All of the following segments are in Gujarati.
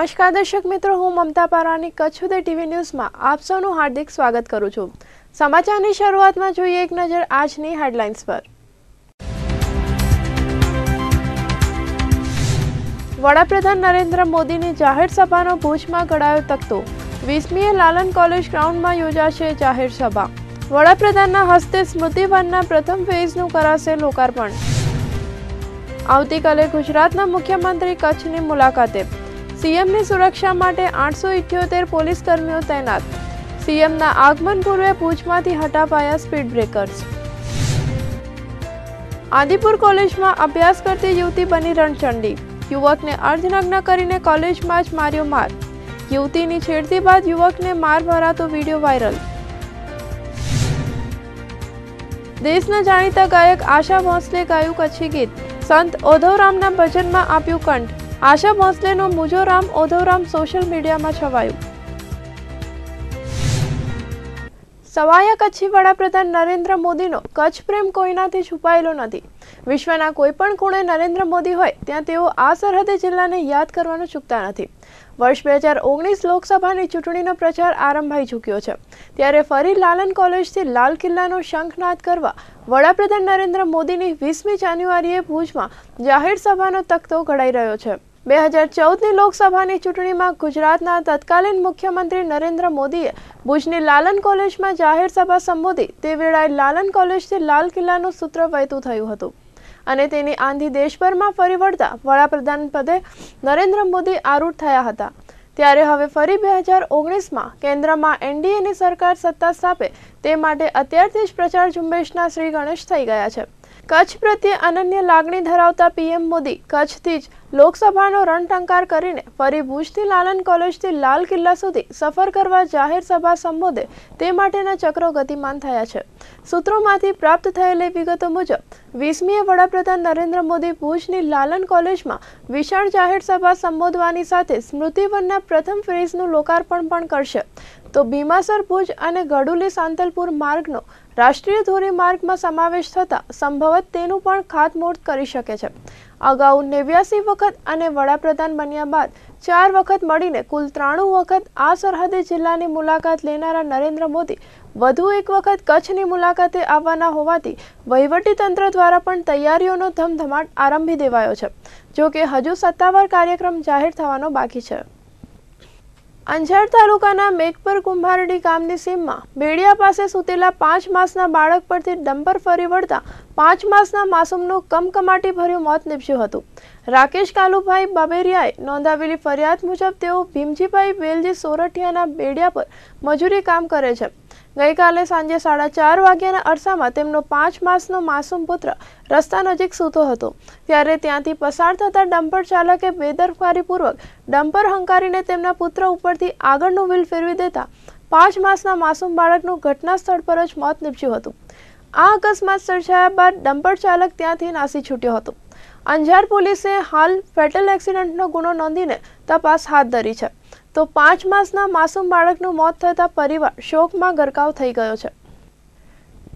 નમસ્કાર દર્શક મિત્રો હું મમતા પારાની કચ્છ ઉદય ટીવી ન્યૂઝમાં આપ સૌનું હાર્દિક સ્વાગત કરું છું સમાચારની શરૂઆતમાં જોઈએ એક નજર આજની હેડલાઇન્સ પર વડાપ્રધાન નરેન્દ્ર મોદીની જાહેર સભાનો ભુજમાં કડાયો તકતો વીસમીએ લાલન કોલેજ ગ્રાઉન્ડમાં યોજાશે જાહેર સભા વડાપ્રધાનના હસ્તે સ્મૃતિવનના પ્રથમ ફેઝનું કરાશે લોકાર્પણ આવતીકાલે ગુજરાતના મુખ્યમંત્રી કચ્છની મુલાકાતે સીએમની સુરક્ષા માટે આઠસો ઇઠ્યોતેર પોલીસ કર્મીઓ તૈનાત સીએમના આગમન પૂર્વે ભુજમાંથી હટાપાયા સ્પીડ બ્રેકર્સ આદિપુર કોલેજમાં અભ્યાસ કરતી યુવતી બની રણચંડી યુવકને અર્ધનગ્ન કરીને કોલેજમાં જ માર્યો માર યુવતીની છેડતી બાદ યુવકને માર ભરાતો વિડીયો વાયરલ દેશના જાણીતા ગાયક આશા ભોંસલે ગાયું કચ્છી ગીત સંત ઓધવરામના ભજનમાં આપ્યું કંઠ આશા ભોંસલેનો મુજોરામ ઓધવરામ સોશિયલ મીડિયામાં છવાયું સવાયા કચ્છી વડાપ્રધાન નરેન્દ્ર મોદીનો કચ્છ પ્રેમ કોઈનાથી છુપાયેલો નથી વિશ્વના કોઈ પણ ખૂણે નરેન્દ્ર મોદી હોય ત્યાં તેઓ આ સરહદે જિલ્લાને યાદ કરવાનું ચૂકતા નથી વર્ષ બે હજાર ઓગણીસ લોકસભાની ચૂંટણીનો પ્રચાર આરંભાઈ ચૂક્યો છે ત્યારે ફરી લાલન કોલેજથી લાલ કિલ્લાનો શંખનાદ કરવા વડાપ્રધાન નરેન્દ્ર મોદીની વીસમી જાન્યુઆરીએ ભુજમાં જાહેર સભાનો તખતો ઘડાઈ રહ્યો છે બે હજાર ચૌદની લોકસભાની ચૂંટણીમાં ગુજરાતના તત્કાલીન મુખ્યમંત્રી નરેન્દ્ર મોદીએ ભુજની લાલન કોલેજમાં જાહેર સભા સંબોધી તે વેળાએ લાલન કોલેજથી લાલ કિલ્લાનું સૂત્ર વહેતું થયું હતું અને તેની આંધી દેશભરમાં ફરી વળતા વડાપ્રધાન પદે નરેન્દ્ર મોદી આરૂઢ થયા હતા ત્યારે હવે ફરી બે હજાર ઓગણીસમાં કેન્દ્રમાં એનડીએની સરકાર સત્તા સ્થાપે તે માટે અત્યારથી જ પ્રચાર ઝુંબેશના શ્રી ગણેશ થઈ ગયા છે કચ્છ પ્રત્યે અનન્ય લાગણી ધરાવતા પીએમ મોદી કચ્છથી જ લોકસભાનો રણટંકાર કરીને ફરી ભુજથી લાલન કોલેજથી લાલ કિલ્લા સુધી સફર કરવા જાહેર સભા સંબોધે તે માટેના ચક્રો ગતિમાન થયા છે સૂત્રોમાંથી પ્રાપ્ત થયેલી વિગતો મુજબ વીસમીએ વડાપ્રધાન નરેન્દ્ર મોદી ભુજની લાલન કોલેજમાં વિશાળ જાહેર સભા સંબોધવાની સાથે સ્મૃતિવનના પ્રથમ ફેઝનું લોકાર્પણ પણ કરશે તો ભીમાસર ભુજ અને ગડુલી સાંતલપુર માર્ગનો રાષ્ટ્રીય ધોરીમાર્ગમાં સમાવેશ થતાં સંભવત તેનું પણ ખાતમુહૂર્ત કરી શકે છે અગાઉ નેવ્યાસી વખત અને વડાપ્રધાન બન્યા બાદ ચાર વખત મળીને કુલ ત્રાણું વખત આ સરહદી જિલ્લાની મુલાકાત લેનારા નરેન્દ્ર મોદી વધુ એક વખત કચ્છની મુલાકાતે આવવાના હોવાથી વહીવટીતંત્ર દ્વારા પણ તૈયારીઓનો ધમધમાટ આરંભી દેવાયો છે જો કે હજુ સત્તાવાર કાર્યક્રમ જાહેર થવાનો બાકી છે અંજાર તાલુકાના મેઘપર કુંભારડી ગામની સીમમાં ભેડિયા પાસે સૂતેલા પાંચ માસના બાળક પરથી ડમ્પર ફરી વળતા પાંચ માસના માસૂમનું કમકમાટી ભર્યું મોત નીપજ્યું હતું રાકેશ કાલુભાઈ બાબેરિયાએ નોંધાવેલી ફરિયાદ મુજબ તેઓ ભીમજીભાઈ વેલજી સોરઠિયાના બેડિયા પર મજૂરી કામ કરે છે ગઈકાલે સાંજે સાડા ચાર વાગ્યાના અરસામાં તેમનો પાંચ માસનો માસૂમ પુત્ર રસ્તા નજીક સૂતો હતો ત્યારે ત્યાંથી પસાર થતા ડમ્પર ચાલકે બેદરફારીપૂર્વક ડમ્પર હંકારીને તેમના પુત્ર ઉપરથી આગળનું વ્હીલ ફેરવી દેતા પાંચ માસના માસૂમ બાળકનું ઘટના સ્થળ પર જ મોત નીપજ્યું હતું આ અકસ્માત સર્જાયા બાદ ડમ્પર ચાલક ત્યાંથી નાસી છૂટ્યો હતો અંજાર પોલીસે હાલ ફેટલ એક્સિડન્ટનો ગુનો નોંધીને તપાસ હાથ ધરી છે તો પાંચ માસના માસૂમ બાળકનું મોત થતા પરિવાર શોકમાં ગરકાવ થઈ ગયો છે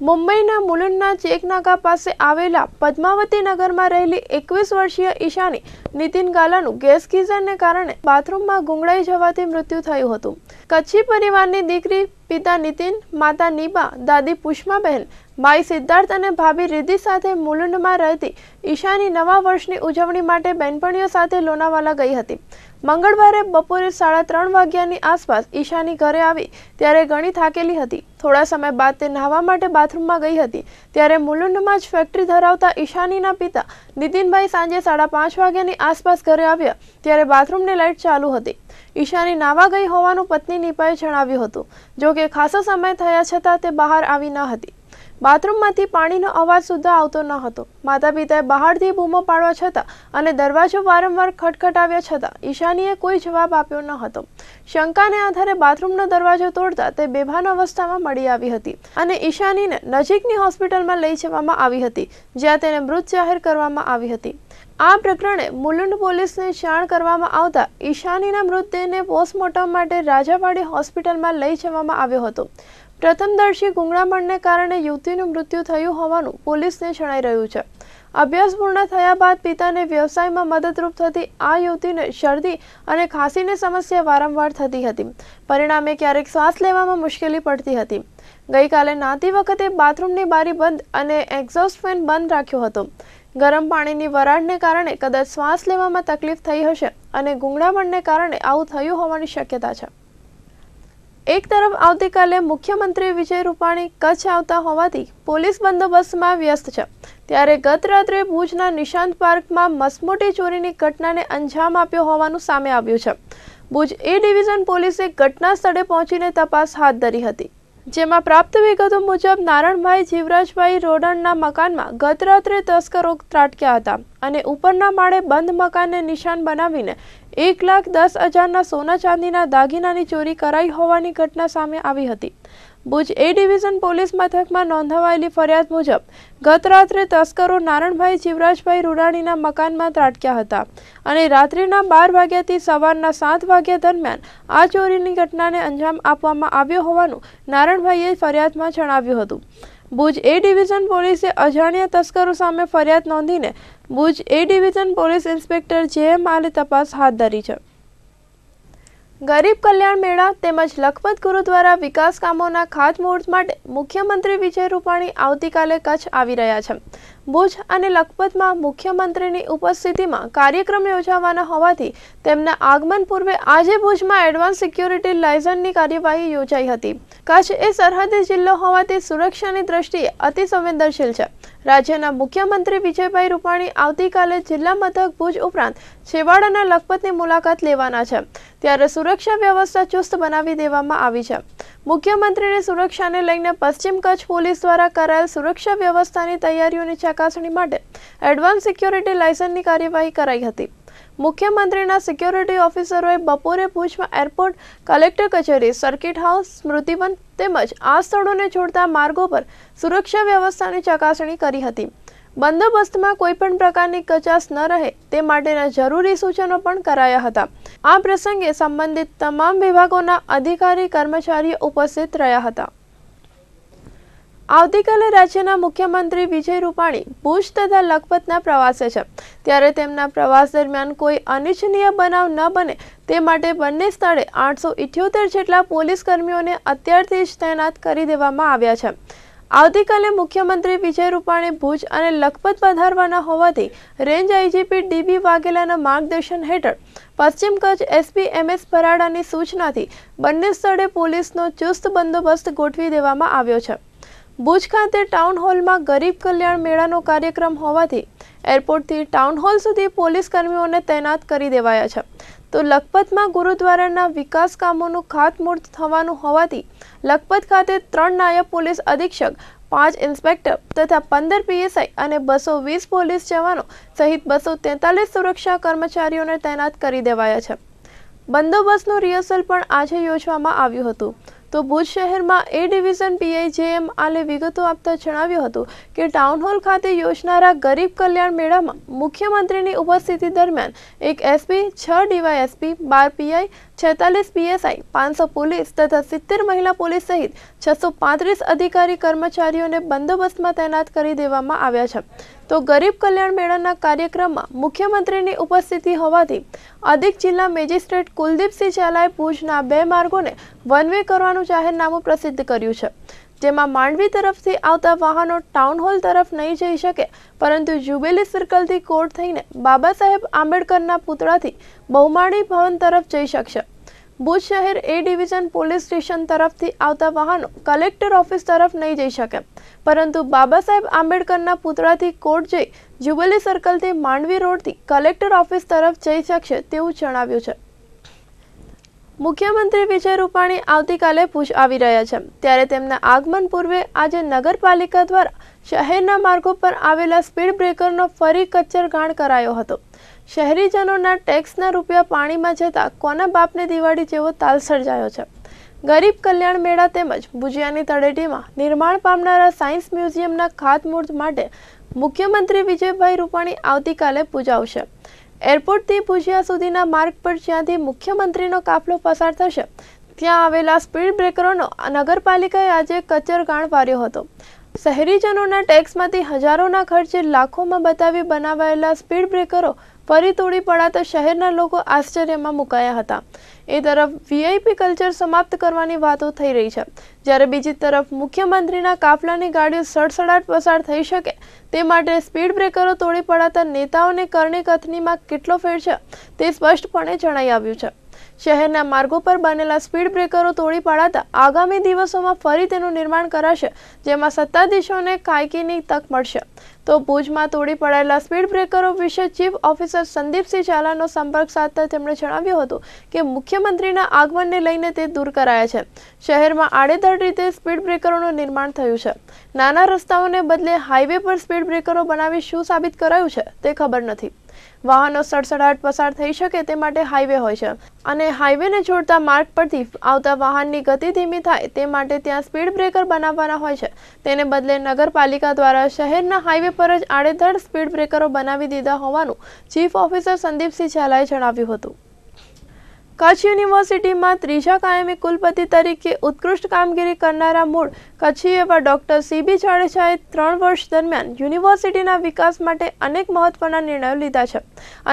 મુંબઈના મુલુંડના ચેકનાકા પાસે આવેલા પદ્માવતી નગરમાં રહેલી એકવીસ વર્ષીય ઈશાની નીતિન ગાલાનું ગેસ કિઝનને કારણે બાથરૂમમાં ગુંગળાઈ જવાથી મૃત્યુ થયું હતું કચ્છી પરિવારની દીકરી પિતા નીતિન માતા નીબા દાદી પુષ્માબહેન માઈ સિદ્ધાર્થ અને ભાભી રિદ્ધિ સાથે મુલુંડમાં રહેતી ઈશાની નવા વર્ષની ઉજવણી માટે બહેનપણીઓ સાથે લોનાવાલા ગઈ હતી મંગળવારે બપોરે સાડા ત્રણ વાગ્યાની આસપાસ ઈશાની ઘરે આવી ત્યારે ઘણી થાકેલી હતી થોડા સમય બાદ તે નાહવા માટે બાથરૂમમાં ગઈ હતી ત્યારે મુલુંડમાં જ ફેક્ટરી ધરાવતા ઈશાનીના પિતા નીતિનભાઈ સાંજે સાડા પાંચ વાગ્યાની આસપાસ ઘરે આવ્યા ત્યારે બાથરૂમની લાઇટ ચાલુ હતી ઈશાની નાવા ગઈ હોવાનું પત્ની નિપાએ જણાવ્યું હતું જોકે ખાસો સમય થયા છતાં તે બહાર આવી ન હતી બાથરૂમમાંથી પાણીનો અવાજ સુદ્ધા આવતો ન હતો માતા પિતાએ બહારથી બૂમો પાડવા છતાં અને દરવાજો વારંવાર ખટખટાવ્યા છતાં ઈશાનીએ કોઈ જવાબ આપ્યો ન હતો શંકાને આધારે બાથરૂમનો દરવાજો તોડતા તે બેભાન અવસ્થામાં મળી આવી હતી અને ઈશાનીને નજીકની હોસ્પિટલમાં લઈ જવામાં આવી હતી જ્યાં તેને મૃત જાહેર કરવામાં આવી હતી આ પ્રકરણે મુલુંડ પોલીસને જાણ કરવામાં આવતા ઈશાનીના મૃતદેહને પોસ્ટમોર્ટમ માટે રાજાવાડી હોસ્પિટલમાં લઈ જવામાં આવ્યો હતો પ્રથમદર્શી ગુંગળામણને કારણે યુવતીનું મૃત્યુ થયું હોવાનું પોલીસને જણાઈ રહ્યું છે અભ્યાસ પૂર્ણ થયા બાદ પિતાને વ્યવસાયમાં મદદરૂપ થતી આ યુવતીને શરદી અને ખાંસીની સમસ્યા વારંવાર થતી હતી પરિણામે ક્યારેક શ્વાસ લેવામાં મુશ્કેલી પડતી હતી ગઈકાલે નાતી વખતે બાથરૂમની બારી બંધ અને એક્ઝોસ્ટ ફેન બંધ રાખ્યો હતો ગરમ પાણીની વરાળને કારણે કદાચ શ્વાસ લેવામાં તકલીફ થઈ હશે અને ગુંગળામણને કારણે આવું થયું હોવાની શક્યતા છે એક તરફ આવતીકાલે મુખ્યમંત્રી વિજય રૂપાણી કચ્છ આવતા હોવાથી પોલીસ બંદોબસ્તમાં વ્યસ્ત છે ત્યારે ગત રાત્રે ભુજના નિશાંત પાર્કમાં મસમોટી ચોરીની ઘટનાને અંજામ આપ્યો હોવાનું સામે આવ્યું છે ભુજ એ ડિવિઝન પોલીસે ઘટના સ્થળે પહોંચીને તપાસ હાથ ધરી હતી જેમાં પ્રાપ્ત વિગતો મુજબ નારણભાઈ જીવરાજભાઈ રોડણના મકાનમાં ગત રાત્રે તસ્કરો ત્રાટક્યા હતા અને ઉપરના માળે બંધ મકાનને નિશાન બનાવીને એક લાખ દસ હજારના સોના ચાંદીના દાગીનાની ચોરી કરાઈ હોવાની ઘટના સામે આવી હતી ભુજ એ ડિવિઝન પોલીસ મથકમાં નોંધાવાયેલી ફરિયાદ મુજબ ગત રાત્રે તસ્કરો નારણભાઈ જીવરાજભાઈ રૂડાણીના મકાનમાં ત્રાટક્યા હતા અને રાત્રિના બાર વાગ્યાથી સવારના સાત વાગ્યા દરમિયાન આ ચોરીની ઘટનાને અંજામ આપવામાં આવ્યો હોવાનું નારણભાઈએ ફરિયાદમાં જણાવ્યું હતું ભુજ એ ડિવિઝન પોલીસે અજાણ્યા તસ્કરો સામે ફરિયાદ નોંધીને Bhuj A division police inspector J M આલે તપાસ હાથ ધરી છે ગરીબ કલ્યાણ મેળા તેમજ લખપત ગુરુદ્વારા વિકાસ કામોના ખાતમુહૂર્ત માટે મુખ્યમંત્રી વિજય રૂપાણી આવતીકાલે કચ્છ આવી રહ્યા છે ભુજ અને લખપતમાં મુખ્યમંત્રીની ઉપસ્થિતિમાં કાર્યક્રમ યોજાવાના હોવાથી તેમના આગમન પૂર્વે આજે ભુજમાં એડવાન્સ સિક્યોરિટી લાયસન્સની કાર્યવાહી યોજાઈ હતી કચ્છ એ સરહદી જિલ્લો હોવાથી સુરક્ષાની દ્રષ્ટિએ અતિ સંવેદનશીલ છે રાજ્યના મુખ્યમંત્રી વિજયભાઈ રૂપાણી આવતીકાલે જિલ્લા મથક ભુજ ઉપરાંત છેવાડાના લખપતની મુલાકાત લેવાના છે ત્યારે સુરક્ષા વ્યવસ્થા ચુસ્ત બનાવી દેવામાં આવી છે મુખ્યમંત્રીની સુરક્ષાને લઈને પશ્ચિમ કચ્છ પોલીસ દ્વારા કરાયેલ સુરક્ષા વ્યવસ્થાની તૈયારીઓની ચકાસણી માટે એડવાન્સ સિક્યોરિટી લાયસન્સની કાર્યવાહી કરાઈ હતી મુખ્યમંત્રીના સિક્યોરિટી ઓફિસરોએ બપોરે ભુજમાં એરપોર્ટ કલેક્ટર કચેરી સર્કિટ હાઉસ સ્મૃતિવન તેમજ આ સ્થળોને છોડતા માર્ગો પર સુરક્ષા વ્યવસ્થાની ચકાસણી કરી હતી બંદોબસ્તમાં કોઈ પણ પ્રકારની કચાસ ન રહે તે માટેના જરૂરી સૂચનો પણ કરાયા હતા આ પ્રસંગે સંબંધિત તમામ વિભાગોના અધિકારી કર્મચારીઓ ઉપસ્થિત રહ્યા હતા આવતીકાલે રાજ્યના મુખ્યમંત્રી વિજય રૂપાણી ભુજ તથા લખપતના પ્રવાસે છે ત્યારે તેમના પ્રવાસ દરમિયાન કોઈ અનિચ્છનીય બનાવ ન બને તે માટે બંને સ્થળે આઠસો ઇઠ્યોતેર જેટલા પોલીસ કર્મીઓને અત્યારથી જ તૈનાત કરી દેવામાં આવ્યા છે આવતીકાલે મુખ્યમંત્રી વિજય રૂપાણી ભુજ અને લખપત પધારવાના હોવાથી રેન્જ આઈજીપી ડીબી વાઘેલાના માર્ગદર્શન હેઠળ પશ્ચિમ કચ્છ એસપી એમ એસ ભરાડાની સૂચનાથી બંને સ્થળે પોલીસનો ચુસ્ત બંદોબસ્ત ગોઠવી દેવામાં આવ્યો છે ભુજ ખાતે ટાઉન હોલમાં ગરીબ કલ્યાણ મેળાનો કાર્યક્રમ હોવાથી એરપોર્ટથી ટાઉન હોલ સુધી પોલીસ કર્મીઓને તૈનાત કરી દેવાયા છે તો લખપતમાં ગુરુદ્વારાના વિકાસ કામોનું ખાતમુહૂર્ત થવાનું હોવાથી લખપત ખાતે ત્રણ નાયબ પોલીસ અધિક્ષક પાંચ ઇન્સ્પેક્ટર તથા પંદર પીએસઆઈ અને બસો વીસ પોલીસ જવાનો સહિત બસો તેતાલીસ સુરક્ષા કર્મચારીઓને તૈનાત કરી દેવાયા છે બંદોબસ્તનું રિહર્સલ પણ આજે યોજવામાં આવ્યું હતું તો ભુજ શહેરમાં એ ડિવિઝન પીઆઈ જેએમ આલે વિગતો આપતા જણાવ્યું હતું કે ટાઉન હોલ ખાતે યોજનારા ગરીબ કલ્યાણ મેળામાં મુખ્યમંત્રીની ઉપસ્થિતિ દરમિયાન એક એસપી છ ડીવાયએસપી બાર પીઆઈ છેતાલીસ પીએસઆઈ પાંચસો પોલીસ તથા સિત્તેર મહિલા પોલીસ સહિત છસો પાંત્રીસ અધિકારી કર્મચારીઓને બંદોબસ્તમાં તૈનાત કરી દેવામાં આવ્યા છે તો ગરીબ કલ્યાણ મેળાના કાર્યક્રમમાં મુખ્યમંત્રીની ઉપસ્થિતિ હોવાથી અધિક જિલ્લા મેજિસ્ટ્રેટ કુલદીપસિંહ ઝાલાએ ભુજના બે માર્ગોને વન વે કરવાનું જાહેરનામું પ્રસિદ્ધ કર્યું છે જેમાં માંડવી તરફથી આવતા વાહનો ટાઉન હોલ તરફ નહીં જઈ શકે પરંતુ જુબેલી સર્કલથી કોર્ટ થઈને બાબા સાહેબ આંબેડકરના પુતળાથી બહુમાળી ભવન તરફ જઈ શકશે ભુજ શહેર એ ડિવિઝન પોલીસ સ્ટેશન તરફથી આવતા વાહનો કલેક્ટર ઓફિસ તરફ નહીં જઈ શકે પરંતુ બાબા સાહેબ આંબેડકરના પુતળાથી કોર્ટ જઈ જ્યુબિલી સર્કલથી માંડવી રોડથી કલેક્ટર ઓફિસ તરફ જઈ શકશે તેવું જણાવ્યું છે મુખ્યમંત્રી વિજય રૂપાણી આવતીકાલે ભુજ આવી રહ્યા છે ત્યારે તેમના આગમન પૂર્વે આજે નગરપાલિકા દ્વારા શહેરના માર્ગો પર આવેલા સ્પીડ બ્રેકરનો ફરી કચ્છર ગાણ કરાયો હતો શહેરીજનોના ટેક્સના રૂપિયા પાણીમાં જતા કોના બાપને દિવાળી જેવો તાલ સર્જાયો છે ગરીબ કલ્યાણ મેળા તેમજ ભુજિયાની તળેટીમાં નિર્માણ પામનારા સાયન્સ મ્યુઝિયમના ખાતમુહૂર્ત માટે મુખ્યમંત્રી વિજયભાઈ રૂપાણી આવતીકાલે પૂજાવશે એરપોર્ટથી ભુજિયા સુધીના માર્ગ પર જ્યાંથી મુખ્યમંત્રીનો કાફલો પસાર થશે ત્યાં આવેલા સ્પીડ બ્રેકરોનો નગરપાલિકાએ આજે કચરગાણ વાર્યો હતો શહેરીજનોના ટેક્સમાંથી હજારોના ખર્ચે લાખોમાં બતાવી બનાવાયેલા સ્પીડ બ્રેકરો ફરી તોડી પડાતા શહેરના લોકો આશ્ચર્યમાં મુકાયા હતા એ તરફ વીઆઈપી કલ્ચર સમાપ્ત કરવાની વાતો થઈ રહી છે જ્યારે બીજી તરફ મુખ્યમંત્રીના કાફલાની ગાડીઓ સડસડાટ પસાર થઈ શકે તે માટે સ્પીડ બ્રેકરો તોડી પડાતા નેતાઓને કરણી કથનીમાં કેટલો ફેર છે તે સ્પષ્ટપણે જણાઈ આવ્યું છે શહેરના માર્ગો પર બનેલા સ્પીડ બ્રેકરો તોડી પાડાતા આગામી દિવસોમાં ફરી તેનું નિર્માણ કરાશે જેમાં સત્તાધીશોને કાયકીની તક મળશે તો ભુજમાં તોડી પડાયેલા સ્પીડ બ્રેકરો વિશે ચીફ ઓફિસર સંદીપસિંહ ઝાલાનો સંપર્ક સાધતા તેમણે જણાવ્યું હતું કે મુખ્યમંત્રીના આગમનને લઈને તે દૂર કરાયા છે શહેરમાં આડેધડ રીતે સ્પીડ બ્રેકરોનું નિર્માણ થયું છે નાના રસ્તાઓને બદલે હાઈવે પર સ્પીડ બ્રેકરો બનાવી શું સાબિત કરાયું છે તે ખબર નથી વાહનો સડસડાટ પસાર થઈ શકે તે માટે હાઈવે હોય છે અને હાઈવેને જોડતા માર્ગ પરથી આવતા વાહનની ગતિ ધીમી થાય તે માટે ત્યાં સ્પીડ બ્રેકર બનાવવાના હોય છે તેને બદલે નગરપાલિકા દ્વારા શહેરના હાઈવે પર જ આડેધડ સ્પીડ બ્રેકરો બનાવી દીધા હોવાનું ચીફ ઓફિસર સંદીપસિંહ ઝાલાએ જણાવ્યું હતું કચ્છ યુનિવર્સિટીમાં ત્રીજા કાયમી કુલપતિ તરીકે ઉત્કૃષ્ટ કામગીરી કરનારા મૂળ કચ્છી એવા ડોક્ટર સીબી જાડેજાએ ત્રણ વર્ષ દરમિયાન યુનિવર્સિટીના વિકાસ માટે અનેક મહત્વના નિર્ણયો લીધા છે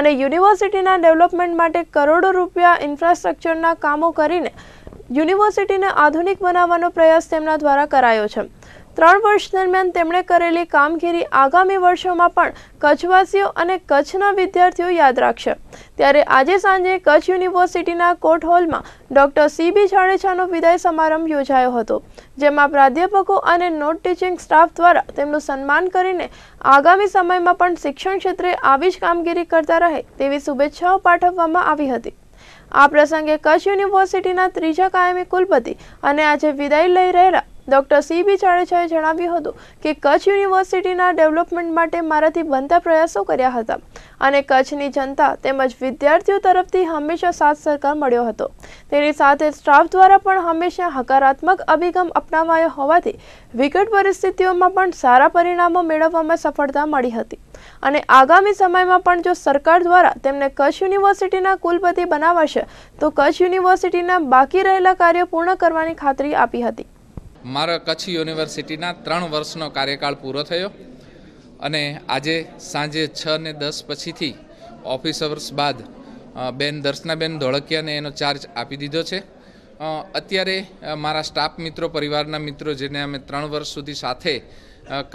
અને યુનિવર્સિટીના ડેવલપમેન્ટ માટે કરોડો રૂપિયા ઇન્ફ્રાસ્ટ્રક્ચરના કામો કરીને યુનિવર્સિટીને આધુનિક બનાવવાનો પ્રયાસ તેમના દ્વારા કરાયો છે ત્રણ વર્ષ દરમિયાન તેમણે કરેલી કામગીરી આગામી વર્ષોમાં પણ કચ્છવાસીઓ અને કચ્છના વિદ્યાર્થીઓ યાદ રાખશે ત્યારે આજે સાંજે કચ્છ યુનિવર્સિટીના કોર્ટ હોલમાં ડોક્ટર સીબી જાડેજાનો વિદાય સમારંભ યોજાયો હતો જેમાં પ્રાધ્યાપકો અને નોટ ટીચિંગ સ્ટાફ દ્વારા તેમનું સન્માન કરીને આગામી સમયમાં પણ શિક્ષણ ક્ષેત્રે આવી જ કામગીરી કરતા રહે તેવી શુભેચ્છાઓ પાઠવવામાં આવી હતી આ પ્રસંગે કચ્છ યુનિવર્સિટીના ત્રીજા કાયમી કુલપતિ અને આજે વિદાય લઈ રહેલા ડોક્ટર સી બી જાડેજાએ જણાવ્યું હતું કે કચ્છ યુનિવર્સિટીના ડેવલપમેન્ટ માટે મારાથી બનતા પ્રયાસો કર્યા હતા અને કચ્છની જનતા તેમજ વિદ્યાર્થીઓ તરફથી હંમેશા સાથ સહકાર મળ્યો હતો તેની સાથે સ્ટાફ દ્વારા પણ હંમેશા હકારાત્મક અભિગમ અપનાવાયો હોવાથી વિકટ પરિસ્થિતિઓમાં પણ સારા પરિણામો મેળવવામાં સફળતા મળી હતી અને આગામી સમયમાં પણ જો સરકાર દ્વારા તેમને કચ્છ યુનિવર્સિટીના કુલપતિ બનાવાશે તો કચ્છ યુનિવર્સિટીના બાકી રહેલા કાર્યો પૂર્ણ કરવાની ખાતરી આપી હતી મારા કચ્છ યુનિવર્સિટીના ત્રણ વર્ષનો કાર્યકાળ પૂરો થયો અને આજે સાંજે છ ને દસ પછીથી ઓફિસ અવર્સ બાદ બેન દર્શનાબેન ધોળકિયાને એનો ચાર્જ આપી દીધો છે અત્યારે મારા સ્ટાફ મિત્રો પરિવારના મિત્રો જેને અમે ત્રણ વર્ષ સુધી સાથે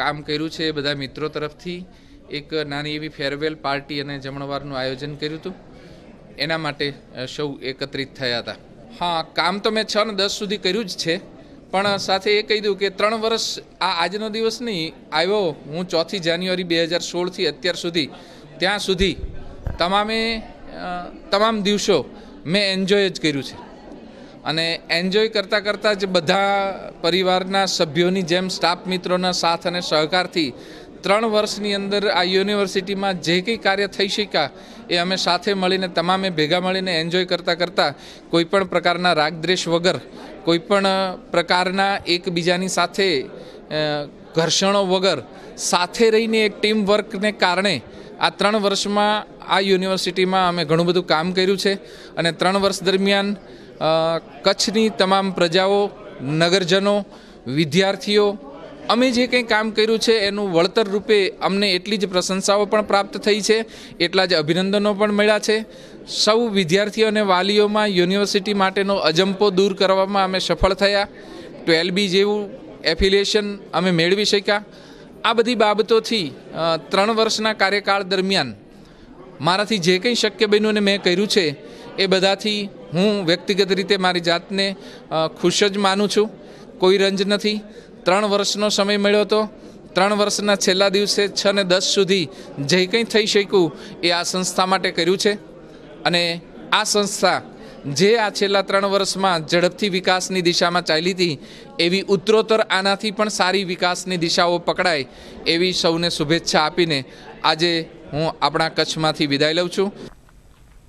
કામ કર્યું છે એ બધા મિત્રો તરફથી એક નાની એવી ફેરવેલ પાર્ટી અને જમણવારનું આયોજન કર્યું હતું એના માટે સૌ એકત્રિત થયા હતા હા કામ તો મેં છ ને દસ સુધી કર્યું જ છે પણ સાથે એ કહી દઉં કે ત્રણ વર્ષ આ આજનો દિવસ નહીં આવ્યો હું ચોથી જાન્યુઆરી બે હજાર સોળથી અત્યાર સુધી ત્યાં સુધી તમામે તમામ દિવસો મેં એન્જોય જ કર્યું છે અને એન્જોય કરતાં કરતાં જ બધા પરિવારના સભ્યોની જેમ સ્ટાફ મિત્રોના સાથ અને સહકારથી ત્રણ વર્ષની અંદર આ યુનિવર્સિટીમાં જે કંઈ કાર્ય થઈ શક્યા એ અમે સાથે મળીને તમામે ભેગા મળીને એન્જોય કરતાં કરતાં કોઈપણ પ્રકારના રાગદ્વેષ વગર કોઈપણ પ્રકારના એકબીજાની સાથે ઘર્ષણો વગર સાથે રહીને એક ટીમ વર્કને કારણે આ ત્રણ વર્ષમાં આ યુનિવર્સિટીમાં અમે ઘણું બધું કામ કર્યું છે અને ત્રણ વર્ષ દરમિયાન કચ્છની તમામ પ્રજાઓ નગરજનો વિદ્યાર્થીઓ અમે જે કંઈ કામ કર્યું છે એનું વળતર રૂપે અમને એટલી જ પ્રશંસાઓ પણ પ્રાપ્ત થઈ છે એટલા જ અભિનંદનો પણ મળ્યા છે સૌ વિદ્યાર્થીઓ અને વાલીઓમાં યુનિવર્સિટી માટેનો અજંપો દૂર કરવામાં અમે સફળ થયા ટ્વેલ બી જેવું એફિલિએશન અમે મેળવી શક્યા આ બધી બાબતોથી ત્રણ વર્ષના કાર્યકાળ દરમિયાન મારાથી જે કંઈ શક્ય બન્યું અને મેં કર્યું છે એ બધાથી હું વ્યક્તિગત રીતે મારી જાતને ખુશ જ માનું છું કોઈ રંજ નથી ત્રણ વર્ષનો સમય મળ્યો હતો ત્રણ વર્ષના છેલ્લા દિવસે છ ને દસ સુધી જે કંઈ થઈ શક્યું એ આ સંસ્થા માટે કર્યું છે અને આ સંસ્થા જે આ છેલ્લા ત્રણ વર્ષમાં ઝડપથી વિકાસની દિશામાં ચાલી હતી એવી ઉત્તરોત્તર આનાથી પણ સારી વિકાસની દિશાઓ પકડાય એવી સૌને શુભેચ્છા આપીને આજે હું આપણા કચ્છમાંથી વિદાય લઉં છું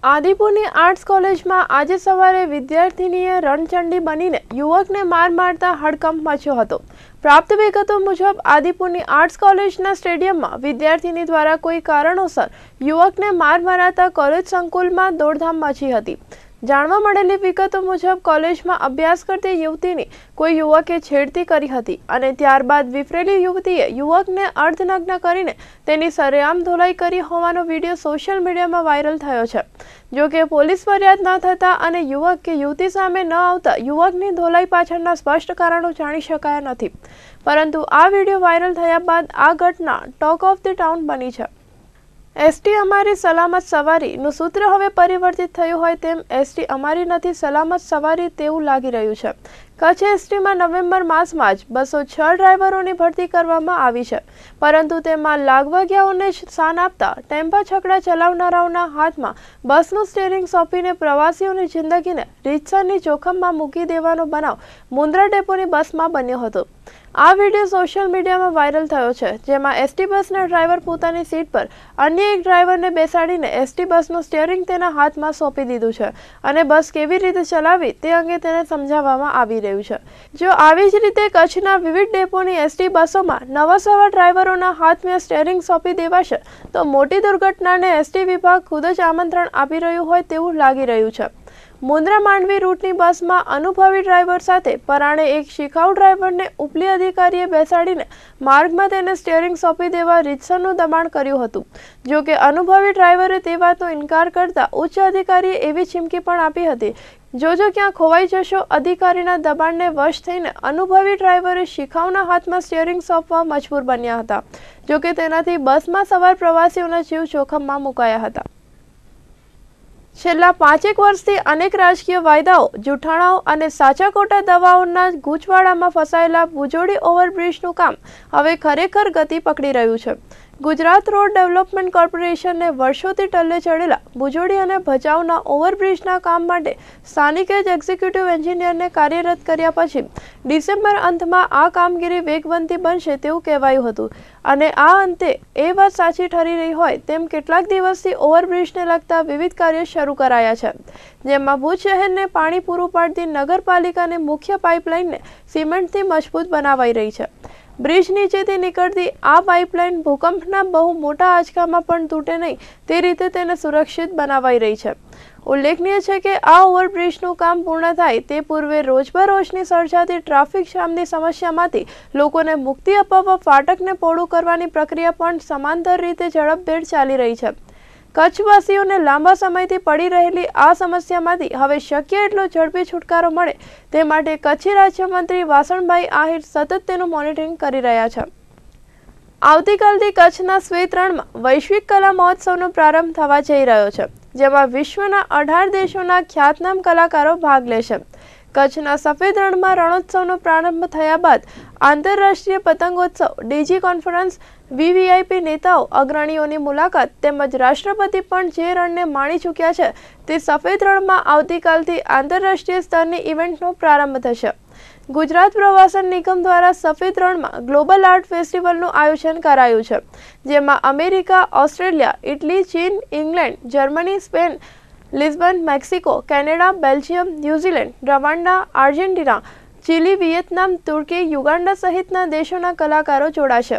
આદિપુરની આર્ટસ કોલેજમાં આજે સવારે વિદ્યાર્થીનીએ રણચંડી બનીને યુવકને માર મારતા હડકંપ મચ્યો હતો પ્રાપ્ત વિગતો મુજબ આદિપુરની આર્ટસ કોલેજના સ્ટેડિયમમાં વિદ્યાર્થીની દ્વારા કોઈ કારણોસર યુવકને માર મારાતા કોલેજ સંકુલમાં દોડધામ મચી હતી જાણવા મળેલી વિગતો મુજબ કોલેજમાં અભ્યાસ કરતી યુવતીની કોઈ યુવકે છેડતી કરી હતી અને ત્યારબાદ વિફરેલી યુવતીએ યુવકને અર્ધનગ્ન કરીને તેની સરેઆમ ધોલાઈ કરી હોવાનો વિડીયો સોશિયલ મીડિયામાં વાયરલ થયો છે જો કે પોલીસ ફરિયાદ ન થતાં અને યુવક કે યુવતી સામે ન આવતા યુવકની ધોલાઈ પાછળના સ્પષ્ટ કારણો જાણી શકાયા નથી પરંતુ આ વિડીયો વાયરલ થયા બાદ આ ઘટના ટોક ઓફ ધી ટાઉન બની છે એસટી અમારી સલામત સવારીનું સૂત્ર હવે પરિવર્તિત થયું હોય તેમ એસટી અમારી નથી સલામત સવારી તેવું લાગી રહ્યું છે કચ્છ એસટીમાં નવેમ્બર માસમાં જ બસો છ ડ્રાઈવરોની ભરતી કરવામાં આવી છે પરંતુ તેમાં લાગવગ્યાઓને સ્થાન આપતા ટેમ્પા છકડા ચલાવનારાઓના હાથમાં બસનું સ્ટેરિંગ સોંપીને પ્રવાસીઓની જિંદગીને રીતસરની જોખમમાં મૂકી દેવાનો બનાવ મુન્દ્રા ડેપોની બસમાં બન્યો હતો આ વિડીયો સોશિયલ મીડિયામાં વાયરલ થયો છે જેમાં એસટી બસના ડ્રાઈવર પોતાની સીટ પર અન્ય એક ડ્રાઈવરને બેસાડીને એસટી બસનું સ્ટેરિંગ તેના હાથમાં સોંપી દીધું છે અને બસ કેવી રીતે ચલાવી તે અંગે તેને સમજાવવામાં આવી રહ્યું છે જો આવી જ રીતે કચ્છના વિવિધ ડેપોની એસટી બસોમાં નવા સવા ડ્રાઈવરોના હાથમાં સ્ટેરિંગ સોંપી દેવાશે તો મોટી દુર્ઘટનાને એસટી વિભાગ ખુદ જ આમંત્રણ આપી રહ્યું હોય તેવું લાગી રહ્યું છે મુન્દ્રા માંડવી રૂટની બસમાં અનુભવી ડ્રાઈવર સાથે પરાણે એક શિખાઉ ડ્રાઈવરને ઉપલી અધિકારીએ બેસાડીને માર્ગમાં તેને સ્ટિયરિંગ સોંપી દેવા રીતસરનું દબાણ કર્યું હતું જો કે અનુભવી ડ્રાઈવરે તે વાતનો ઇનકાર કરતા ઉચ્ચ અધિકારીએ એવી ચીમકી પણ આપી હતી જોજો ક્યાં ખોવાઈ જશો અધિકારીના દબાણને વશ થઈને અનુભવી ડ્રાઈવરે શિખાઉના હાથમાં સ્ટિયરિંગ સોંપવા મજબૂર બન્યા હતા જોકે તેનાથી બસમાં સવાર પ્રવાસીઓના જીવ જોખમમાં મુકાયા હતા છેલ્લા પાંચેક વર્ષથી અનેક રાજકીય વાયદાઓ જૂઠાણાઓ અને સાચા ખોટા દવાઓના ગૂંચવાડામાં ફસાયેલા ભુજોડી ઓવરબ્રિજનું કામ હવે ખરેખર ગતિ પકડી રહ્યું છે ગુજરાત રોડ ડેવલપમેન્ટ કોર્પોરેશનને વર્ષોથી ટલ્લે ચડેલા ભુજોડી અને ભચાઉના ઓવરબ્રિજના કામ માટે સ્થાનિકે જ એક્ઝિક્યુટિવ એન્જિનિયરને કાર્યરત કર્યા પછી ડિસેમ્બર અંતમાં આ કામગીરી વેગવંતી બનશે તેવું કહેવાયું હતું અને આ અંતે એ વાત સાચી ઠરી રહી હોય તેમ કેટલાક દિવસથી ઓવરબ્રિજને લગતા વિવિધ કાર્ય શરૂ કરાયા છે જેમાં ભુજ શહેરને પાણી પૂરું પાડતી નગરપાલિકાની મુખ્ય પાઇપલાઇનને સિમેન્ટથી મજબૂત બનાવાઈ રહી છે બ્રિજ નીચેથી નીકળતી આ પાઇપલાઇન ભૂકંપના બહુ મોટા આંચકામાં પણ તૂટે નહીં તે રીતે તેને સુરક્ષિત બનાવાઈ રહી છે ઉલ્લેખનીય છે કે આ ઓવરબ્રિજનું કામ પૂર્ણ થાય તે પૂર્વે રોજબરોજની સર્જાતી ટ્રાફિક જામની સમસ્યામાંથી લોકોને મુક્તિ અપાવવા ફાટકને પહોળું કરવાની પ્રક્રિયા પણ સમાંતર રીતે ઝડપભેર ચાલી રહી છે કચ્છવાસીઓને લાંબા સમયથી પડી રહેલી આ સમસ્યામાંથી હવે શક્ય એટલો ઝડપી છુટકારો મળે તે માટે કચ્છી રાજ્યમંત્રી વાસણભાઈ આહિર સતત તેનું મોનિટરિંગ કરી રહ્યા છે આવતીકાલથી કચ્છના સ્વેત્રણમાં વૈશ્વિક કલા મહોત્સવનો પ્રારંભ થવા જઈ રહ્યો છે જેમાં વિશ્વના અઢાર દેશોના ખ્યાતનામ કલાકારો ભાગ લેશે કચ્છના સફેદ રણમાં રણોત્સવનો પ્રારંભ થયા બાદ આંતરરાષ્ટ્રીય પતંગોત્સવ ડીજી કોન્ફરન્સ વીવીઆઈપી નેતાઓ અગ્રણીઓની મુલાકાત તેમજ રાષ્ટ્રપતિ પણ જે રણને માણી ચૂક્યા છે તે સફેદ રણમાં આવતીકાલથી આંતરરાષ્ટ્રીય સ્તરની ઇવેન્ટનો પ્રારંભ થશે ગુજરાત પ્રવાસન નિગમ દ્વારા સફેદ રણમાં ગ્લોબલ આર્ટ ફેસ્ટિવલનું આયોજન કરાયું છે જેમાં અમેરિકા ઓસ્ટ્રેલિયા ઇટલી ચીન England Germany Spain Lisbon Mexico Canada Belgium New Zealand Rwanda Argentina Chile Vietnam તુર્કી યુગાંડા સહિતના દેશોના કલાકારો જોડાશે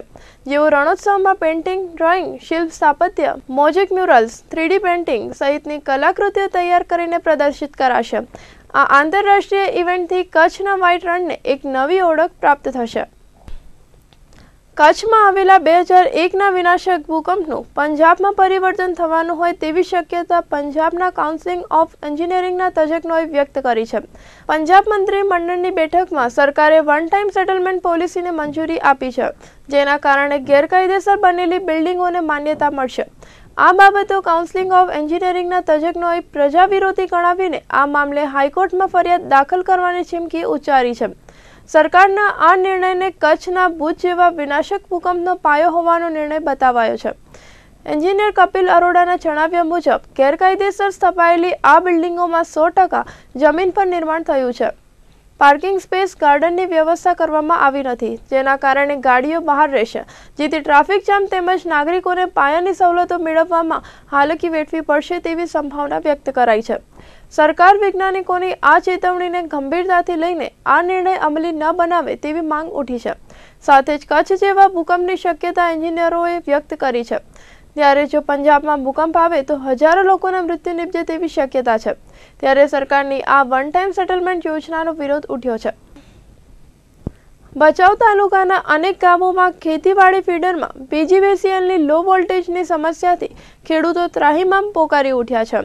જેઓ રણોત્સવમાં પેન્ટિંગ ડ્રોઈંગ શિલ્પ સ્થાપત્ય મોજિક મ્યુરલ્સ થ્રીડી પેન્ટિંગ સહિતની કલાકૃતિઓ તૈયાર કરીને પ્રદર્શિત કરાશે આ આંતરરાષ્ટ્રીય ઇવેન્ટથી કચ્છના વાઇટ રણને એક નવી ઓળખ પ્રાપ્ત થશે કચ્છમાં આવેલા બે હજાર એકના વિનાશક ભૂકંપનું પંજાબમાં પરિવર્તન થવાનું હોય તેવી શક્યતા પંજાબના કાઉન્સિલિંગ ઓફ એન્જિનિયરિંગના તજજ્ઞોએ વ્યક્ત કરી છે પંજાબ મંત્રી મંડળની બેઠકમાં સરકારે વન ટાઈમ સેટલમેન્ટ પોલિસીને મંજૂરી આપી છે જેના કારણે ગેરકાયદેસર બનેલી બિલ્ડિંગોને માન્યતા મળશે આ બાબતો કાઉન્સિલિંગ ઓફ એન્જિનિયરિંગના તજજ્ઞોએ પ્રજા વિરોધી ગણાવીને આ મામલે હાઈકોર્ટમાં ફરિયાદ દાખલ કરવાની ચીમકી ઉચ્ચારી છે સરકારના આ નિર્ણયને કચ્છના ભૂજ જેવા વિનાશક ભૂકંપનો પાયો હોવાનો નિર્ણય બતાવાયો છે એન્જિનિયર કપિલ અરોડાના જણાવ્યા મુજબ ગેરકાયદેસર સ્થપાયેલી આ બિલ્ડિંગોમાં સો ટકા જમીન પર નિર્માણ થયું છે પાર્કિંગ સ્પેસ ગાર્ડનની વ્યવસ્થા કરવામાં આવી નથી જેના કારણે ગાડીઓ બહાર રહેશે જેથી ટ્રાફિક જામ તેમજ નાગરિકોને પાયાની સવલતો મેળવવામાં હાલકી વેઠવી પડશે તેવી સંભાવના વ્યક્ત કરાઈ છે સરકાર વૈજ્ઞાનિકોની આ ચેતવણીને ગંભીરતાથી લઈને આ નિર્ણય અમલી ન બનાવે તેવી માંગ ઉઠી છે સાથે જ કચ્છ જેવા ભૂકંપની શક્યતા એન્જિનિયરોએ વ્યક્ત કરી છે ત્યારે જો પંજાબમાં ભૂકંપ આવે તો હજારો લોકોના મૃત્યુ નિપજે તેવી શક્યતા છે ત્યારે સરકારની આ વન ટાઈમ સેટલમેન્ટ યોજનાનો વિરોધ ઉઠ્યો છે ભચાઉ તાલુકાના અનેક ગામોમાં ખેતીવાડી ફીડરમાં બીજીબીસીએલની લો વોલ્ટેજની સમસ્યાથી ખેડૂતો ત્રાહીમામ પોકારી ઉઠ્યા છે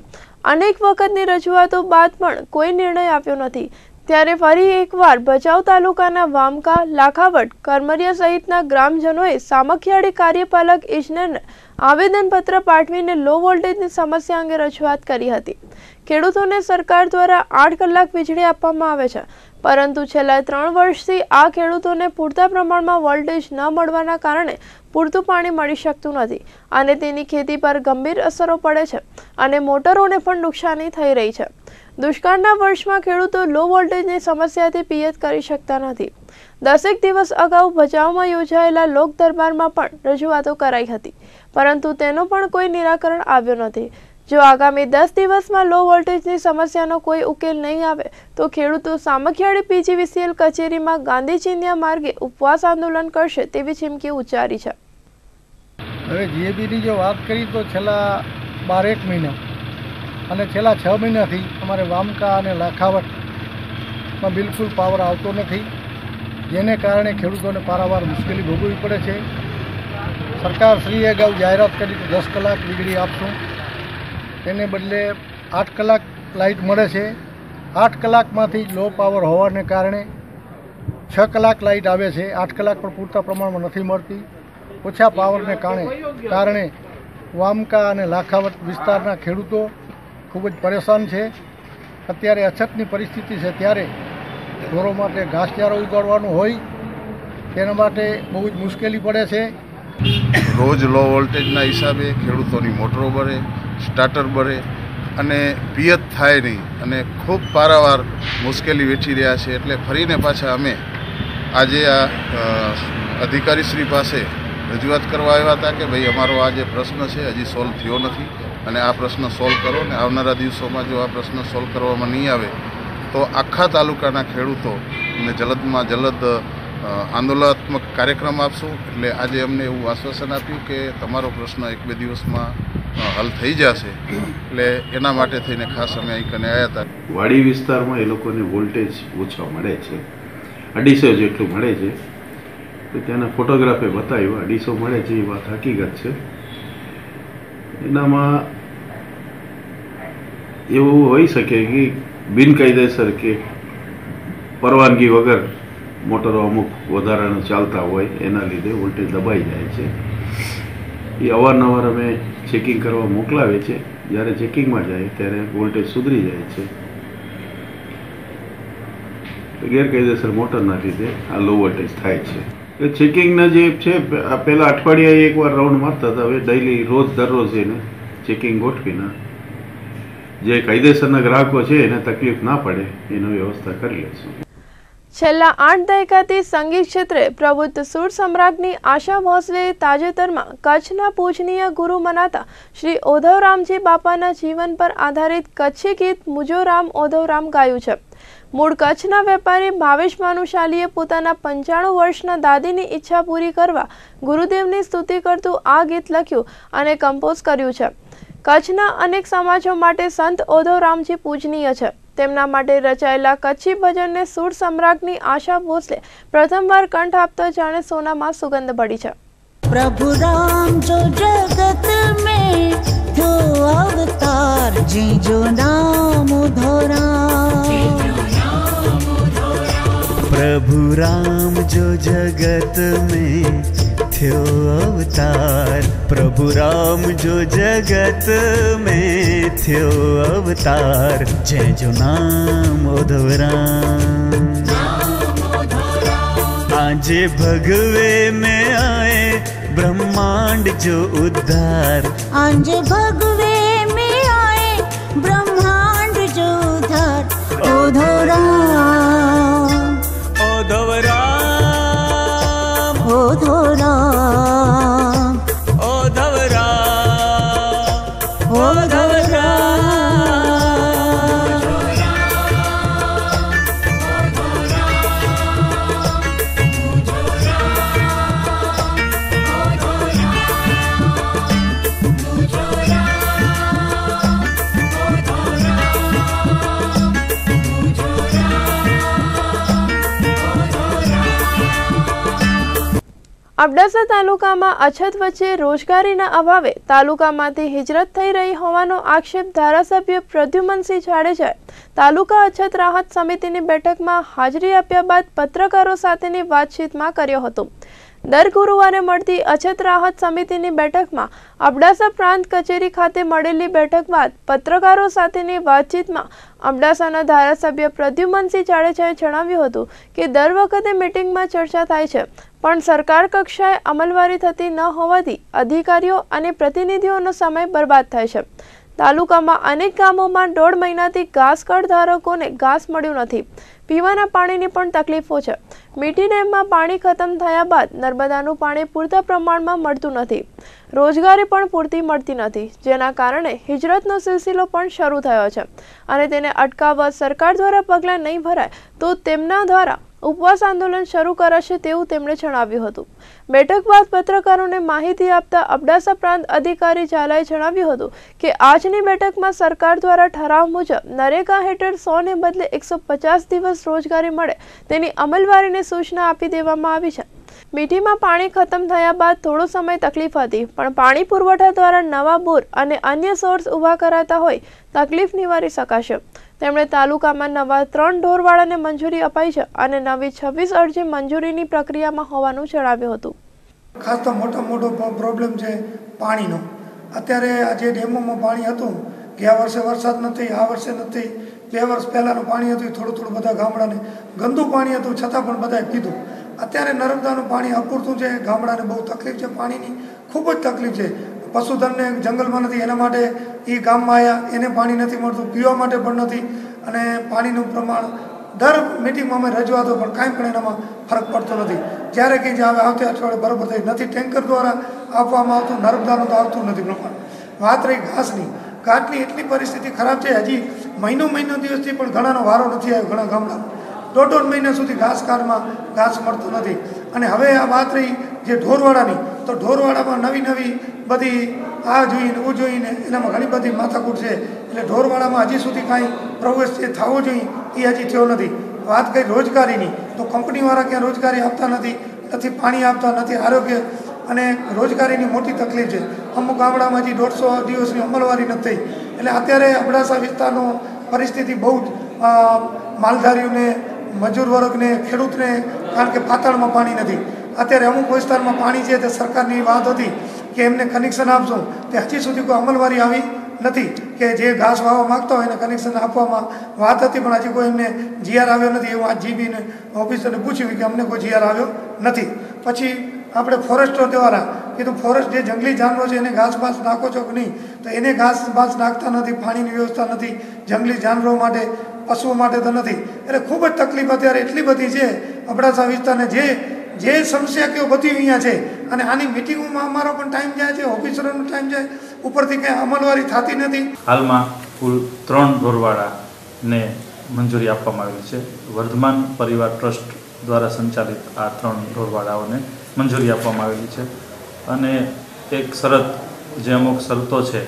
અનેક વખતની રજૂઆતો બાદ પણ કોઈ નિર્ણય આપ્યો નથી ત્યારે ફરી એકવાર ભચાઉ તાલુકાના વામકા લાખાવટ કરમરિયા સહિતના ગ્રામજનોએ સામખિયાળી કાર્યપાલક ઇજનેરને આવેદનપત્ર પાઠવીને લો વોલ્ટેજની સમસ્યા અંગે રજૂઆત કરી હતી ખેડૂતોને સરકાર દ્વારા આઠ કલાક વીજળી આપવામાં આવે છે પરંતુ છેલ્લા ત્રણ વર્ષથી આ ખેડૂતોને પૂરતા પ્રમાણમાં વોલ્ટેજ ન મળવાના કારણે પૂરતું પાણી મળી શકતું નથી અને તેની ખેતી પર ગંભીર અસરો પડે છે અને મોટરોને પણ નુકસાની થઈ રહી છે દુષ્કાળના વર્ષમાં ખેડૂતો લો વોલ્ટેજની સમસ્યાથી પિયત કરી શકતા નથી દસેક દિવસ અગાઉ ભચાઉમાં યોજાયેલા લોક દરબારમાં પણ રજૂઆતો કરાઈ હતી પરંતુ તેનો પણ કોઈ નિરાકરણ આવ્યો નથી જો આગામી દસ દિવસમાં લો વોલ્ટેજની સમસ્યાનો કોઈ ઉકેલ નહીં આવે તો ખેડૂતો સામખિયાળી પીજીવીસીએલ કચેરીમાં ગાંધી માર્ગે ઉપવાસ આંદોલન કરશે તેવી ચીમકી ઉચ્ચારી છે હવે જીએબીની જો વાત કરી તો છેલ્લા બારેક મહિના અને છેલ્લા છ મહિનાથી અમારે વામકા અને લાખાવટમાં બિલકુલ પાવર આવતો નથી જેને કારણે ખેડૂતોને પારાવાર મુશ્કેલી ભોગવવી પડે છે સરકારશ્રીએ અગાઉ જાહેરાત કરી દસ કલાક વીજળી આપશું તેને બદલે આઠ કલાક લાઇટ મળે છે આઠ કલાકમાંથી લો પાવર હોવાને કારણે છ કલાક લાઇટ આવે છે આઠ કલાક પણ પૂરતા પ્રમાણમાં નથી મળતી ઓછા પાવરને કારણે કારણે વામકા અને લાખાવટ વિસ્તારના ખેડૂતો ખૂબ જ પરેશાન છે અત્યારે અછતની પરિસ્થિતિ છે ત્યારે ઘોરો માટે ઘાસચારો ઉગાડવાનું હોય તેના માટે બહુ જ મુશ્કેલી પડે છે રોજ લો વોલ્ટેજના હિસાબે ખેડૂતોની મોટરો ભરે સ્ટાર્ટર બળે અને પિયત થાય નહીં અને ખૂબ પારાવાર મુશ્કેલી વેઠી રહ્યા છે એટલે ફરીને પાછા અમે આજે આ અધિકારીશ્રી પાસે રજૂઆત કરવા આવ્યા હતા કે ભાઈ અમારો આ જે પ્રશ્ન છે હજી સોલ્વ થયો નથી અને આ પ્રશ્ન સોલ્વ કરો ને આવનારા દિવસોમાં જો આ પ્રશ્ન સોલ્વ કરવામાં નહીં આવે તો આખા તાલુકાના ખેડૂતોને જલદમાં જલદ આંદોલનાત્મક કાર્યક્રમ આપશું એટલે આજે અમને એવું આશ્વાસન આપ્યું કે તમારો પ્રશ્ન એક બે દિવસમાં હલ થઈ જશે એટલે એના માટે થઈને ખાસ અમે અહીં કને આવ્યા હતા વાડી વિસ્તારમાં એ લોકોને વોલ્ટેજ ઓછા મળે છે અઢીસો જેટલું મળે છે તો ત્યાંના ફોટોગ્રાફે બતાવ્યું અઢીસો મળે છે એ વાત હકીકત છે એનામાં એવું હોઈ શકે કે બિનકાયદેસર કે પરવાનગી વગર મોટરો અમુક વધારાનું ચાલતા હોય એના લીધે વોલ્ટેજ દબાઈ જાય છે એ અવારનવાર અમે ચેકિંગ કરવા મોકલાવે છે જ્યારે ચેકિંગમાં જાય ત્યારે વોલ્ટેજ સુધરી જાય છે ગેરકાયદેસર મોટરના લીધે આ લો વોલ્ટેજ થાય છે એ ચેકિંગના જે છે પહેલાં અઠવાડિયા એક વાર રાઉન્ડ મારતા હતા હવે ડેઈલી રોજ દરરોજ એને ચેકિંગ ગોઠવીને જે કાયદેસરના ગ્રાહકો છે એને તકલીફ ના પડે એની વ્યવસ્થા કરી લઈશું છેલ્લા આઠ દાયકાથી સંગીત ક્ષેત્રે પ્રબુદ્ધ સુર સમ્રાટની આશા ભોસલેએ તાજેતરમાં કચ્છના પૂજનીય ગુરુ મનાતા શ્રી ઓધવરામજી બાપાના જીવન પર આધારિત કચ્છી ગીત મુજોરામ ઓધવરામ ગાયું છે મૂળ કચ્છના વેપારી ભાવેશ માનુશાલીએ પોતાના પંચાણું વર્ષના દાદીની ઈચ્છા પૂરી કરવા ગુરુદેવની સ્તુતિ કરતું આ ગીત લખ્યું અને કમ્પોઝ કર્યું છે કચ્છના અનેક સમાજો માટે સંત ઓધવરામજી પૂજનીય છે તેમના માટે રચાયેલા કચ્છી ભજનને સુર સમ્રાટની આશા ભોસલે પ્રથમવાર કંઠ આપતો જાણે સોનામાં સુગંધ પડી છે પ્રભુ રામ જો જગત મેં થો અવતાર જી જો નામ ધોરા પ્રભુ રામ જો જગત મેં थियो अवतार प्रभु राम जो जगत में थो अवतार जय जो नाम उद्धव राम आज भगवे में आए ब्रह्मांड जो उद्धार आज भगवे में आए ब्रह्मांड जो उद्धार उद्धव राम અબડાસા તાલુકામાં અછત વચ્ચે રોજગારીના અભાવે તાલુકામાંથી હિજરત થઈ રહી હોવાનો આક્ષેપ ધારાસભ્ય પ્રદ્યુમનસિંહ જાડેજાએ તાલુકા અછત રાહત સમિતિની બેઠકમાં હાજરી આપ્યા બાદ પત્રકારો સાથેની વાતચીતમાં કર્યો હતો દર ગુરુવારે મળતી અછત રાહત સમિતિની બેઠકમાં અબડાસા પ્રાંત કચેરી ખાતે મળેલી બેઠક બાદ પત્રકારો સાથેની વાતચીતમાં અબડાસાના ધારાસભ્ય પ્રદ્યુમનસિંહ જાડેજાએ જણાવ્યું હતું કે દર વખતે મિટિંગમાં ચર્ચા થાય છે પણ સરકાર કક્ષાએ અમલવારી થતી ન હોવાથી અધિકારીઓ અને પ્રતિનિધિઓનો સમય બરબાદ થાય છે તાલુકામાં અનેક ગામોમાં દોઢ મહિનાથી ઘાસ કાર્ડ ધારકોને ઘાસ મળ્યું નથી પીવાના પાણીની પણ તકલીફો છે મીઠી ડેમમાં પાણી ખતમ થયા બાદ નર્મદાનું પાણી પૂરતા પ્રમાણમાં મળતું નથી રોજગારી પણ પૂરતી મળતી નથી જેના કારણે હિજરતનો સિલસિલો પણ શરૂ થયો છે અને તેને અટકાવવા સરકાર દ્વારા પગલાં નહીં ભરાય તો તેમના દ્વારા ઉપવાસ આંદોલન શરૂ કરાશે તેવું તેમણે જણાવ્યું હતું બેઠક બાદ પત્રકારોને માહિતી આપતા અબડાસા પ્રાંત અધિકારી ઝાલાએ જણાવ્યું હતું કે આજની બેઠકમાં સરકાર દ્વારા ઠરાવ મુજબ નરેગા હેઠળ સોને બદલે એકસો પચાસ દિવસ રોજગારી મળે તેની અમલવારીને સૂચના આપી દેવામાં આવી છે મીઠીમાં પાણી ખતમ થયા બાદ થોડો સમય તકલીફ હતી પણ પાણી પુરવઠા દ્વારા નવા બોર અને અન્ય સોર્સ ઊભા કરાતા હોય તકલીફ નિવારી શકાશે તેમણે તાલુકામાં નવા ત્રણ ઢોરવાળાને મંજૂરી અપાઈ છે અને નવી છવ્વીસ અરજી મંજૂરીની પ્રક્રિયામાં હોવાનું જણાવ્યું હતું ખાસ તો મોટો મોટો પ્રોબ્લેમ છે પાણીનો અત્યારે આજે ડેમોમાં પાણી હતું ગયા વર્ષે વરસાદ નથી આ વર્ષે નથી બે વર્ષ પહેલાંનું પાણી હતું થોડું થોડું બધા ગામડાને ગંદુ પાણી હતું છતાં પણ બધાએ પીધું અત્યારે નર્મદાનું પાણી અપૂરતું છે ગામડાને બહુ તકલીફ છે પાણીની ખૂબ જ તકલીફ છે પશુધનને જંગલમાં નથી એના માટે એ ગામમાં આવ્યા એને પાણી નથી મળતું પીવા માટે પણ નથી અને પાણીનું પ્રમાણ દર મિટિંગમાં અમે રજૂઆતો પણ કાંઈ પણ એનામાં ફરક પડતો નથી જ્યારે કે જે આવે આવતે અઠવાડિયે બરોબર થઈ નથી ટેન્કર દ્વારા આપવામાં આવતું નર્મદાનું તો આવતું નથી પ્રમાણ વાત રહી ઘાસની ઘાટની એટલી પરિસ્થિતિ ખરાબ છે હજી મહિનો મહિનો દિવસથી પણ ઘણાનો વારો નથી આવ્યો ઘણા ગામડામાં દોઢ દોઢ મહિના સુધી ઘાસ કારમાં ઘાસ મળતું નથી અને હવે આ વાત રહી જે ઢોરવાડાની તો ઢોરવાડામાં નવી નવી બધી આ જોઈને ઓ જોઈને એનામાં ઘણી બધી માથાકૂટ છે એટલે ઢોરવાડામાં હજી સુધી કાંઈ પ્રોગ્રેસ જે થવો જોઈએ એ હજી થયો નથી વાત કરી રોજગારીની તો કંપનીવાળા ક્યાં રોજગારી આપતા નથી નથી પાણી આપતા નથી આરોગ્ય અને રોજગારીની મોટી તકલીફ છે અમુક ગામડામાં હજી દોઢસો દિવસની અમલવારી નથી એટલે અત્યારે અબડાસા વિસ્તારનો પરિસ્થિતિ બહુ જ માલધારીઓને મજૂર વર્ગને ખેડૂતને કારણ કે પાતાળમાં પાણી નથી અત્યારે અમુક વિસ્તારમાં પાણી છે તે સરકારની વાત હતી કે એમને કનેક્શન આપશો તે હજી સુધી કોઈ અમલવારી આવી નથી કે જે ઘાસ વાવવા માગતા હોય એને કનેક્શન આપવામાં વાત હતી પણ હજી કોઈ એમને જીઆર આવ્યો નથી એવું આ જીબીને ઓફિસરને પૂછ્યું કે અમને કોઈ જીઆર આવ્યો નથી પછી આપણે ફોરેસ્ટર દ્વારા કીધું ફોરેસ્ટ જે જંગલી જાનવરો છે એને ઘાસ બાસ નાખો છો કે નહીં તો એને ઘાસ બાસ નાખતા નથી પાણીની વ્યવસ્થા નથી જંગલી જાનવરો માટે પશુઓ માટે તો નથી એટલે ખૂબ જ તકલીફ અત્યારે એટલી બધી છે અબડાસા વિસ્તારને જે જે સમસ્યા કેવો બધી અહીંયા છે અને આની મિટિંગોમાં અમારો પણ ટાઈમ જાય છે ઓફિસરોનો ટાઈમ જાય ઉપરથી કંઈ અમલવારી થતી નથી હાલમાં કુલ ત્રણ ઢોરવાડાને મંજૂરી આપવામાં આવી છે વર્ધમાન પરિવાર ટ્રસ્ટ દ્વારા સંચાલિત આ ત્રણ ઢોરવાડાઓને મંજૂરી આપવામાં આવેલી છે અને એક શરત જે અમુક શરતો છે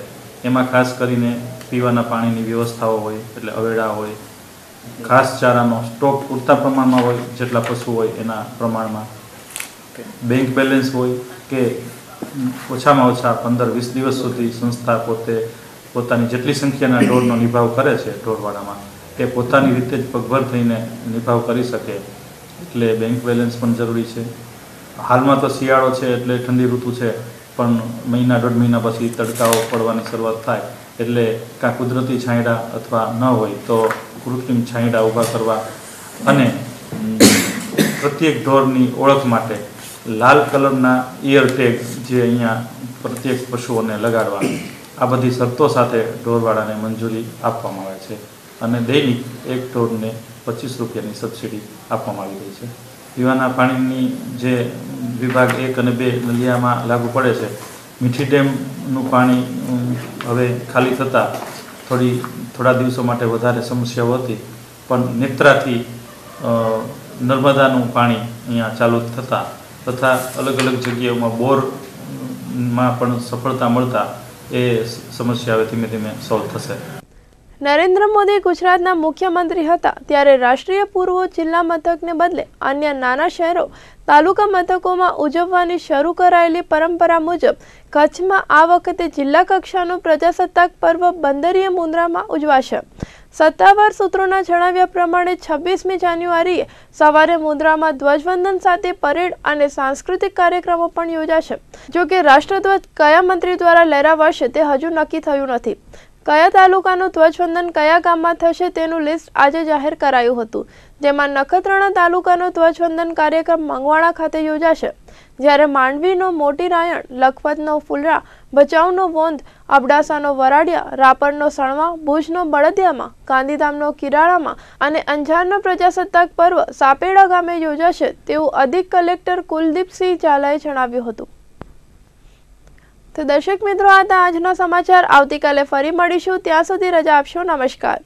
એમાં ખાસ કરીને પીવાના પાણીની વ્યવસ્થાઓ હોય એટલે અવેડા હોય ખાસ ચારાનો સ્ટોક પૂરતા પ્રમાણમાં હોય જેટલા પશુ હોય એના પ્રમાણમાં બેંક બેલેન્સ હોય કે ઓછામાં ઓછા પંદર વીસ દિવસ સુધી સંસ્થા પોતે પોતાની જેટલી સંખ્યાના ઢોરનો નિભાવ કરે છે ઢોરવાળામાં તે પોતાની રીતે જ પગભર થઈને નિભાવ કરી શકે એટલે બેંક બેલેન્સ પણ જરૂરી છે હાલમાં તો શિયાળો છે એટલે ઠંડી ઋતુ છે પણ મહિના દોઢ મહિના પછી તડકાઓ પડવાની શરૂઆત થાય એટલે કાં કુદરતી છાંયડા અથવા ન હોય તો કૃત્રિમ છાંયડા ઊભા કરવા અને પ્રત્યેક ઢોરની ઓળખ માટે લાલ કલરના ઇયર ટેગ જે અહીંયા પ્રત્યેક પશુઓને લગાડવા આ બધી શરતો સાથે ઢોરવાળાને મંજૂરી આપવામાં આવે છે અને દૈનિક એક ઢોરને પચીસ રૂપિયાની સબસિડી આપવામાં આવી રહી છે પીવાના પાણીની જે વિભાગ એક અને બે નલિયામાં લાગુ પડે છે મીઠી ડેમનું પાણી હવે ખાલી થતાં થોડી થોડા દિવસો માટે વધારે સમસ્યાઓ હતી પણ નેત્રાથી નર્મદાનું પાણી અહીંયા ચાલુ થતાં તથા અલગ અલગ જગ્યાઓમાં બોરમાં પણ સફળતા મળતા એ સમસ્યા હવે ધીમે ધીમે સોલ્વ થશે નરેન્દ્ર મોદી ગુજરાતના મુખ્યમંત્રી હતા ત્યારે રાષ્ટ્રીય પૂર્વ જિલ્લા મથકને બદલે અન્ય નાના શહેરો તાલુકા મથકોમાં ઉજવવાની શરૂ કરાયેલી પરંપરા મુજબ કચ્છમાં આ વખતે જિલ્લા કક્ષાનું પ્રજાસત્તાક પર્વ બંદરીય મુન્દ્રામાં ઉજવાશે સત્તાવાર સૂત્રોના જણાવ્યા પ્રમાણે છવ્વીસમી જાન્યુઆરીએ સવારે મુન્દ્રામાં ધ્વજવંદન સાથે પરેડ અને સાંસ્કૃતિક કાર્યક્રમો પણ યોજાશે જો કે રાષ્ટ્રધ્વજ કયા મંત્રી દ્વારા લહેરાવાશે તે હજુ નક્કી થયું નથી કયા તાલુકાનું ધ્વજવંદન કયા ગામમાં થશે તેનું લિસ્ટ આજે જાહેર કરાયું હતું જેમાં નખત્રાણા તાલુકાનો ધ્વજવંદન કાર્યક્રમ મંગવાણા ખાતે યોજાશે જ્યારે માંડવીનો મોટી રાયણ લખપતનો ફુલરા ભચાઉનો વોંધ અબડાસાનો વરાડિયા રાપરનો સણવા ભુજનો બળદિયામાં ગાંધીધામનો કિરાળામાં અને અંજારનો પ્રજાસત્તાક પર્વ સાપેડા ગામે યોજાશે તેવું અધિક કલેક્ટર કુલદીપસિંહ ઝાલાએ જણાવ્યું હતું તો દર્શક મિત્રો આ આજનો સમાચાર આવતીકાલે ફરી મળીશું ત્યાં સુધી રજા આપશો નમસ્કાર